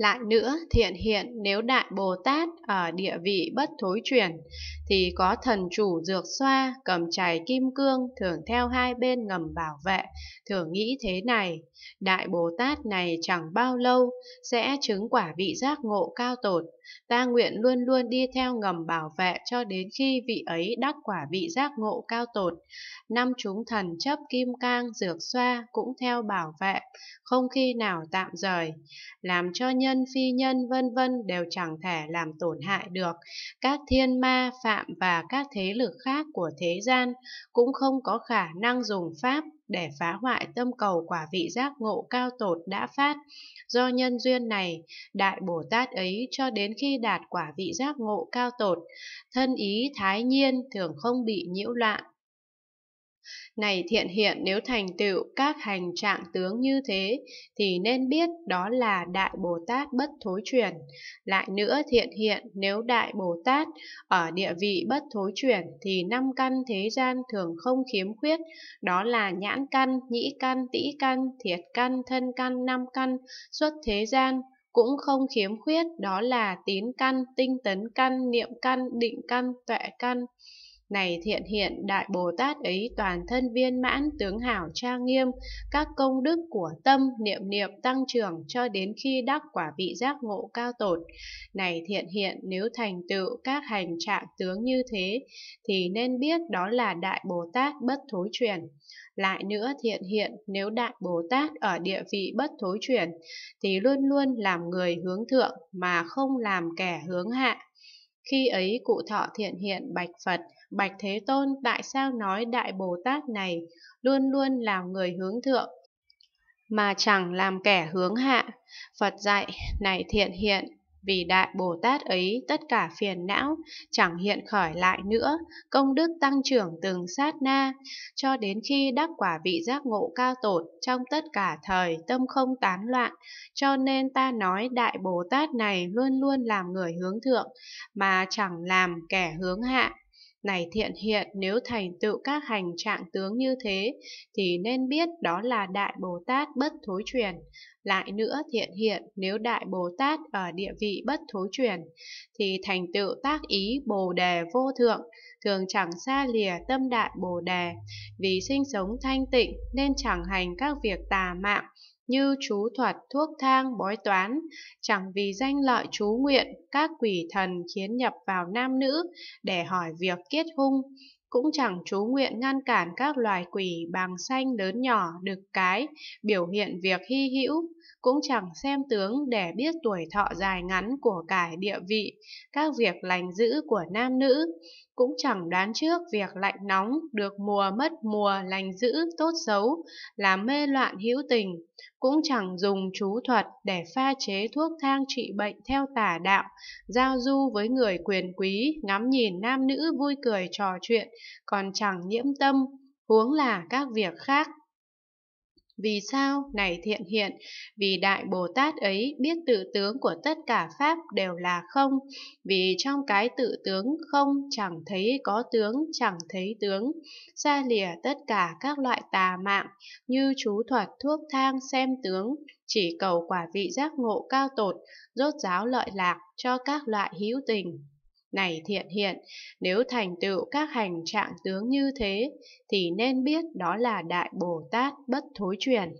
Lại nữa, thiện hiện nếu Đại Bồ Tát ở địa vị bất thối chuyển, thì có thần chủ dược xoa, cầm chày kim cương, thường theo hai bên ngầm bảo vệ, thường nghĩ thế này. Đại Bồ Tát này chẳng bao lâu sẽ chứng quả vị giác ngộ cao tột, ta nguyện luôn luôn đi theo ngầm bảo vệ cho đến khi vị ấy đắc quả vị giác ngộ cao tột. Năm chúng thần chấp kim cang dược xoa cũng theo bảo vệ, không khi nào tạm rời. Làm cho nhân phi nhân vân vân đều chẳng thể làm tổn hại được. Các thiên ma, phạm và các thế lực khác của thế gian cũng không có khả năng dùng pháp để phá hoại tâm cầu quả vị giác ngộ cao tột đã phát. Do nhân duyên này, Đại Bồ Tát ấy cho đến khi đạt quả vị giác ngộ cao tột, thân ý thái nhiên thường không bị nhiễu loạn, này thiện hiện nếu thành tựu các hành trạng tướng như thế, thì nên biết đó là Đại Bồ Tát bất thối chuyển. Lại nữa thiện hiện nếu Đại Bồ Tát ở địa vị bất thối chuyển, thì năm căn thế gian thường không khiếm khuyết, đó là nhãn căn, nhĩ căn, tĩ căn, thiệt căn, thân căn, năm căn, xuất thế gian, cũng không khiếm khuyết đó là tín căn, tinh tấn căn, niệm căn, định căn, tuệ căn. Này thiện hiện đại Bồ Tát ấy toàn thân viên mãn tướng hảo tra nghiêm, các công đức của tâm niệm niệm tăng trưởng cho đến khi đắc quả vị giác ngộ cao tột. Này thiện hiện nếu thành tựu các hành trạng tướng như thế thì nên biết đó là đại Bồ Tát bất thối chuyển. Lại nữa thiện hiện nếu Đại Bồ Tát ở địa vị bất thối chuyển thì luôn luôn làm người hướng thượng mà không làm kẻ hướng hạ khi ấy cụ thọ thiện hiện bạch Phật, bạch Thế Tôn tại sao nói Đại Bồ Tát này luôn luôn là người hướng thượng, mà chẳng làm kẻ hướng hạ. Phật dạy, này thiện hiện, vì Đại Bồ Tát ấy tất cả phiền não chẳng hiện khởi lại nữa, công đức tăng trưởng từng sát na, cho đến khi đắc quả vị giác ngộ cao tột trong tất cả thời tâm không tán loạn. Cho nên ta nói Đại Bồ Tát này luôn luôn làm người hướng thượng, mà chẳng làm kẻ hướng hạ. Này thiện hiện nếu thành tựu các hành trạng tướng như thế thì nên biết đó là Đại Bồ Tát bất thối truyền. Lại nữa thiện hiện nếu Đại Bồ Tát ở địa vị bất thối truyền thì thành tựu tác ý Bồ Đề vô thượng, thường chẳng xa lìa tâm Đại Bồ Đề, vì sinh sống thanh tịnh nên chẳng hành các việc tà mạng, như chú thuật thuốc thang bói toán, chẳng vì danh lợi chú nguyện, các quỷ thần khiến nhập vào nam nữ để hỏi việc kết hung, cũng chẳng chú nguyện ngăn cản các loài quỷ bằng xanh lớn nhỏ đực cái biểu hiện việc hy hữu, cũng chẳng xem tướng để biết tuổi thọ dài ngắn của cải địa vị, các việc lành dữ của nam nữ, cũng chẳng đoán trước việc lạnh nóng, được mùa mất mùa lành dữ tốt xấu, là mê loạn hữu tình, cũng chẳng dùng chú thuật để pha chế thuốc thang trị bệnh theo tà đạo, giao du với người quyền quý, ngắm nhìn nam nữ vui cười trò chuyện, còn chẳng nhiễm tâm, huống là các việc khác. Vì sao? Này thiện hiện, vì Đại Bồ Tát ấy biết tự tướng của tất cả Pháp đều là không, vì trong cái tự tướng không chẳng thấy có tướng, chẳng thấy tướng, xa lìa tất cả các loại tà mạng, như chú thuật thuốc thang xem tướng, chỉ cầu quả vị giác ngộ cao tột, rốt giáo lợi lạc cho các loại hữu tình này thiện hiện, nếu thành tựu các hành trạng tướng như thế, thì nên biết đó là Đại Bồ Tát bất thối chuyển.